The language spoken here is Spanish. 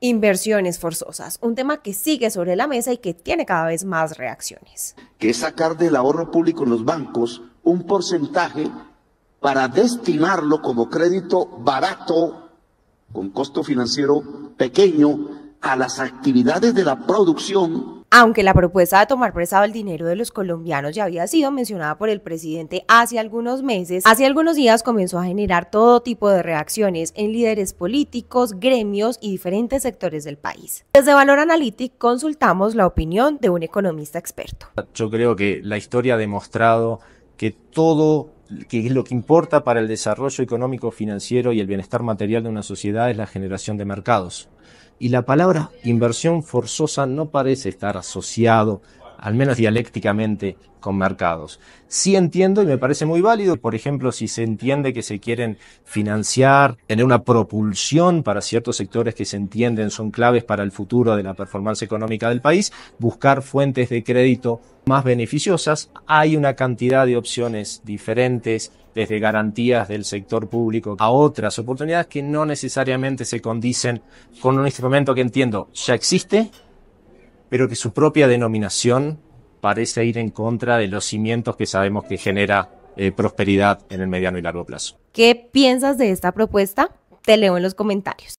inversiones forzosas, un tema que sigue sobre la mesa y que tiene cada vez más reacciones. Que es sacar del ahorro público en los bancos un porcentaje para destinarlo como crédito barato, con costo financiero pequeño, a las actividades de la producción aunque la propuesta de tomar prestado el dinero de los colombianos ya había sido mencionada por el presidente hace algunos meses, hace algunos días comenzó a generar todo tipo de reacciones en líderes políticos, gremios y diferentes sectores del país. Desde Valor Analytic consultamos la opinión de un economista experto. Yo creo que la historia ha demostrado que todo que es lo que importa para el desarrollo económico, financiero y el bienestar material de una sociedad es la generación de mercados y la palabra inversión forzosa no parece estar asociado al menos dialécticamente, con mercados. Sí entiendo y me parece muy válido, por ejemplo, si se entiende que se quieren financiar, tener una propulsión para ciertos sectores que se entienden son claves para el futuro de la performance económica del país, buscar fuentes de crédito más beneficiosas. Hay una cantidad de opciones diferentes, desde garantías del sector público a otras oportunidades que no necesariamente se condicen con un instrumento que entiendo ya existe, pero que su propia denominación parece ir en contra de los cimientos que sabemos que genera eh, prosperidad en el mediano y largo plazo. ¿Qué piensas de esta propuesta? Te leo en los comentarios.